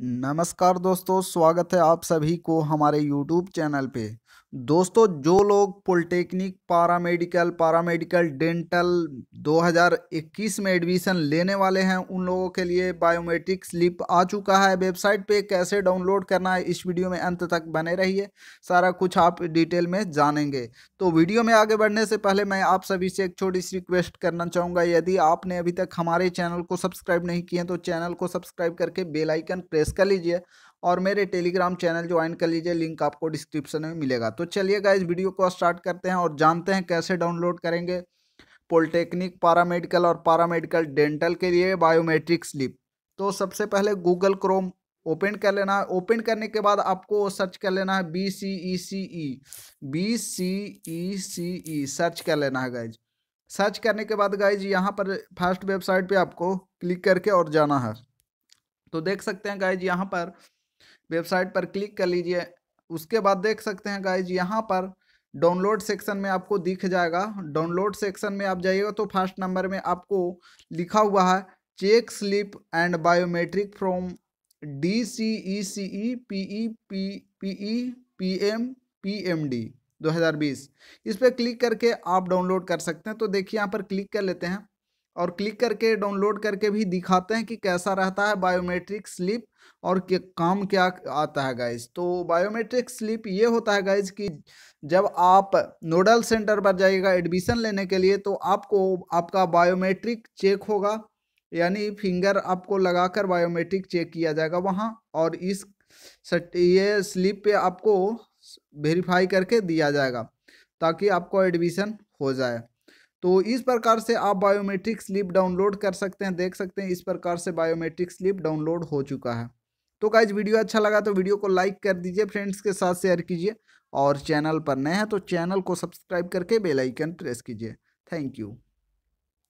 नमस्कार दोस्तों स्वागत है आप सभी को हमारे YouTube चैनल पे दोस्तों जो लोग पॉलिटेक्निक पारामेडिकल पारामेडिकल डेंटल 2021 में एडमिशन लेने वाले हैं उन लोगों के लिए बायोमेट्रिक स्लिप आ चुका है वेबसाइट पे कैसे डाउनलोड करना है इस वीडियो में अंत तक बने रहिए सारा कुछ आप डिटेल में जानेंगे तो वीडियो में आगे बढ़ने से पहले मैं आप सभी से एक छोटी सी रिक्वेस्ट करना चाहूँगा यदि आपने अभी तक हमारे चैनल को सब्सक्राइब नहीं किए तो चैनल को सब्सक्राइब करके बेलाइकन प्रेस कर लीजिए और मेरे टेलीग्राम चैनल ज्वाइन कर लीजिए लिंक आपको डिस्क्रिप्शन में मिलेगा तो चलिए गाइज वीडियो को स्टार्ट करते हैं और जानते हैं कैसे डाउनलोड करेंगे पॉलिटेक्निक पारामेडिकल और पारामेडिकल डेंटल के लिए बायोमेट्रिक स्लिप तो सबसे पहले गूगल क्रोम ओपन कर लेना है ओपन करने के बाद आपको सर्च कर लेना है B C E C E B C E C E search कर लेना है गाइज सर्च करने के बाद गाइज यहाँ पर फर्स्ट वेबसाइट पे आपको क्लिक करके और जाना है तो देख सकते हैं गाइज यहाँ पर वेबसाइट पर क्लिक कर लीजिए उसके बाद देख सकते हैं गाइज यहाँ पर डाउनलोड सेक्शन में आपको दिख जाएगा डाउनलोड सेक्शन में आप जाइएगा तो फर्स्ट नंबर में आपको लिखा हुआ है check slip and biometric from D C E C E P E P P E P M P M D दो हज़ार बीस इस पर क्लिक करके आप डाउनलोड कर सकते हैं तो देखिए यहाँ पर क्लिक कर लेते हैं और क्लिक करके डाउनलोड करके भी दिखाते हैं कि कैसा रहता है बायोमेट्रिक स्लिप और के काम क्या आता है गाइज तो बायोमेट्रिक स्लिप ये होता है गाइज कि जब आप नोडल सेंटर पर जाइएगा एडमिशन लेने के लिए तो आपको आपका बायोमेट्रिक चेक होगा यानी फिंगर आपको लगाकर बायोमेट्रिक चेक किया जाएगा वहाँ और इस ये स्लिप पे आपको वेरीफाई करके दिया जाएगा ताकि आपको एडमिशन हो जाए तो इस प्रकार से आप बायोमेट्रिक स्लिप डाउनलोड कर सकते हैं देख सकते हैं इस प्रकार से बायोमेट्रिक स्लिप डाउनलोड हो चुका है तो गाइज वीडियो अच्छा लगा तो वीडियो को लाइक कर दीजिए फ्रेंड्स के साथ शेयर कीजिए और चैनल पर नए हैं तो चैनल को सब्सक्राइब करके बेलाइकन प्रेस कीजिए थैंक यू